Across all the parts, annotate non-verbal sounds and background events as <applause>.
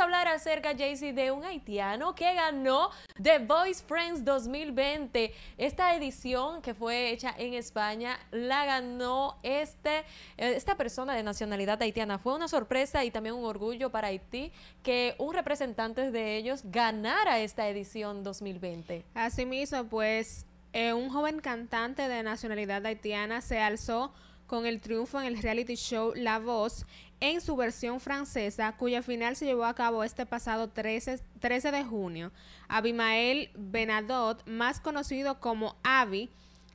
a hablar acerca, Jaycee, de un haitiano que ganó The Voice Friends 2020. Esta edición que fue hecha en España la ganó este, eh, esta persona de nacionalidad haitiana. Fue una sorpresa y también un orgullo para Haití que un representante de ellos ganara esta edición 2020. Asimismo, pues eh, un joven cantante de nacionalidad haitiana se alzó con el triunfo en el reality show La Voz en su versión francesa, cuya final se llevó a cabo este pasado 13, de junio. Abimael Benadot, más conocido como Abi,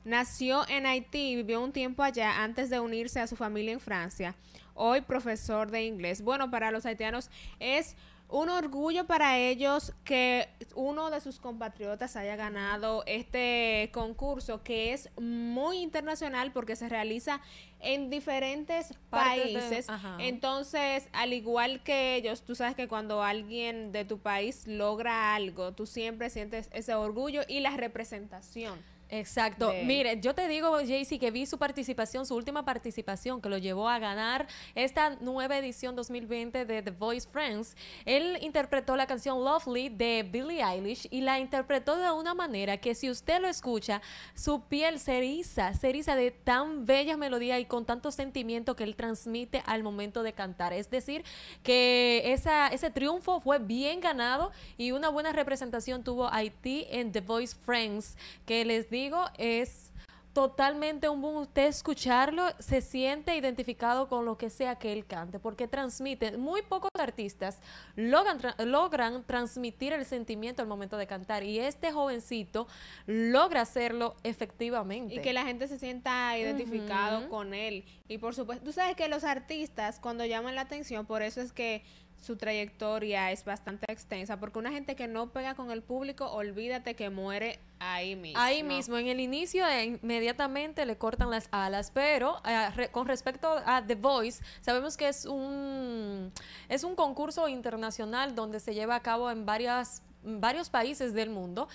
nació en Haití y vivió un tiempo allá antes de unirse a su familia en Francia. Hoy profesor de inglés. Bueno, para los haitianos es un orgullo para ellos que uno de sus compatriotas haya ganado este concurso que es muy internacional porque se realiza en diferentes países. Entonces, al igual que ellos, tú sabes que cuando alguien de tu país logra algo, tú siempre sientes ese orgullo y la representación. Exacto. Mire, yo te digo, Jaycee, que vi su participación, su última participación, que lo llevó a ganar esta nueva edición 2020 de The Voice Friends. Él interpretó la canción Lovely de Billie Eilish y la interpretó de una manera que si usted lo escucha, su piel se eriza, se eriza de tan bella melodía y con tanto sentimiento que él transmite al momento de cantar. Es decir, que ese triunfo fue bien ganado y una buena representación tuvo Haití en The Voice Friends, que les es totalmente un boom usted escucharlo, se siente identificado con lo que sea que él cante, porque transmite, muy pocos artistas logran, logran transmitir el sentimiento al momento de cantar y este jovencito logra hacerlo efectivamente. Y que la gente se sienta identificado con él. Y por supuesto, tú sabes que los artistas cuando llaman la atención, por eso es que su trayectoria es bastante extensa, porque una gente que no pega con el público, olvídate que muere ahí mismo. Ahí mismo, en el inicio eh, inmediatamente le cortan las alas, pero eh, con respecto a The Voice, sabemos que es un, es un concurso internacional donde se lleva a cabo en varias, varios países del mundo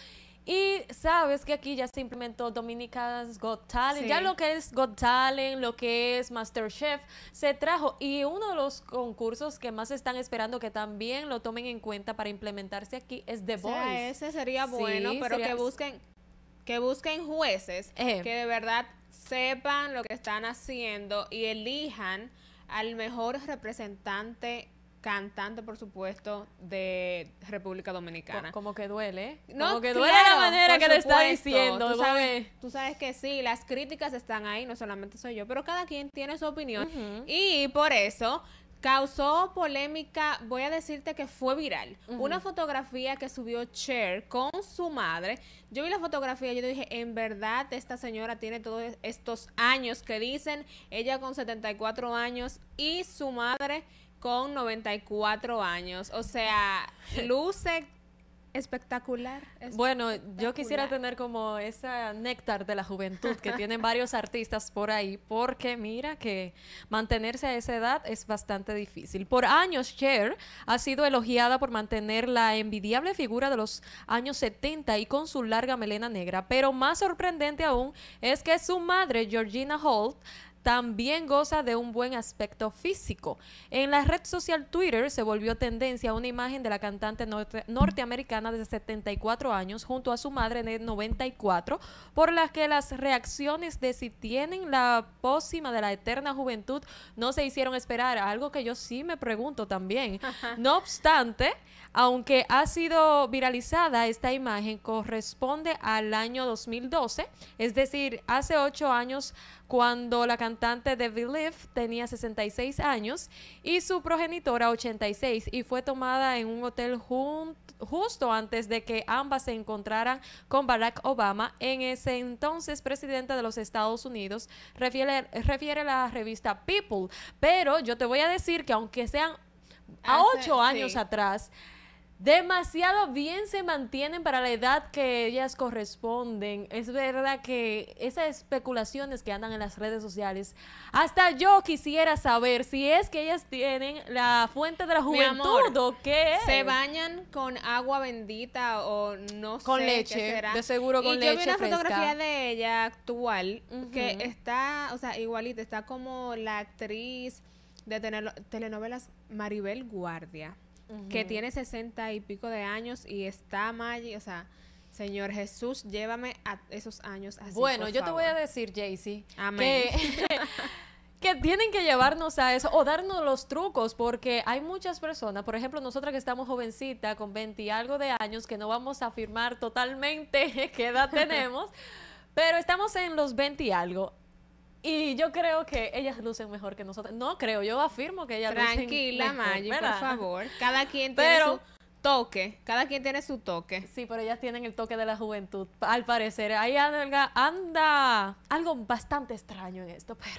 y sabes que aquí ya se implementó Dominica's Got Talent, ya lo que es Got Talent, lo que es MasterChef, se trajo. Y uno de los concursos que más están esperando que también lo tomen en cuenta para implementarse aquí es The Voice. ese sería bueno, pero que busquen que busquen jueces que de verdad sepan lo que están haciendo y elijan al mejor representante cantante, por supuesto, de República Dominicana. como que duele, No, como que duele la manera que está diciendo. Tú sabes, tú sabes, que sí, las críticas están ahí, no solamente soy yo, pero cada quien tiene su opinión. Y por eso causó polémica, voy a decirte que fue viral. Una fotografía que subió Cher con su madre. Yo vi la fotografía y yo dije, en verdad esta señora tiene todos estos años que dicen, ella con 74 años y su madre con 94 años. O sea, <laughs> luce Espectacular, Bueno, yo quisiera tener como esa néctar de la juventud que tienen varios <laughs> artistas por ahí, porque mira que mantenerse a esa edad es bastante difícil. Por años, Cher ha sido elogiada por mantener la envidiable figura de los años 70 y con su larga melena negra, pero más sorprendente aún es que su madre, Georgina Holt, también goza de un buen aspecto físico. En la red social Twitter se volvió tendencia una imagen de la cantante norteamericana de 74 años junto a su madre el 94, por la que las reacciones de si tienen la pócima de la eterna juventud no se hicieron esperar, algo que yo sí me pregunto también. <laughs> No obstante, aunque ha sido viralizada esta imagen, corresponde al año 2012, es decir, hace ocho años cuando la cantante cantante de Belief tenía 66 años y su progenitora 86 y fue tomada en un hotel justo antes de que ambas se encontraran con Barack Obama, en ese entonces presidente de los Estados Unidos, refiere, refiere la revista People. Pero yo te voy a decir que aunque sean a ocho años atrás, demasiado bien se mantienen para la edad que ellas corresponden. Es verdad que esas especulaciones que andan en las redes sociales, hasta yo quisiera saber si es que ellas tienen la fuente de la juventud o qué. Se bañan con agua bendita o no con sé leche, qué De seguro con y Yo vi una fotografía de ella actual que está, o sea, igualita, está como la actriz de telenovelas Maribel Guardia que tiene sesenta y pico de años y está mal, o sea, Señor Jesús, llévame a esos años así. Bueno, yo te voy a decir, Jaycee, que, <laughs> que tienen que llevarnos a eso o darnos los trucos, porque hay muchas personas, por ejemplo, nosotras que estamos jovencita, con 20 y algo de años, que no vamos a afirmar totalmente <laughs> qué edad tenemos. <laughs> Pero estamos en los 20 y algo. Y yo creo que ellas lucen mejor que nosotros. No creo, yo afirmo que ellas lucen mejor. Tranquila, por favor. Cada quien pero, su toque. Cada quien tiene su toque. Sí, pero ellas tienen el toque de la juventud, al parecer. Ahí anda, anda algo bastante extraño en esto, pero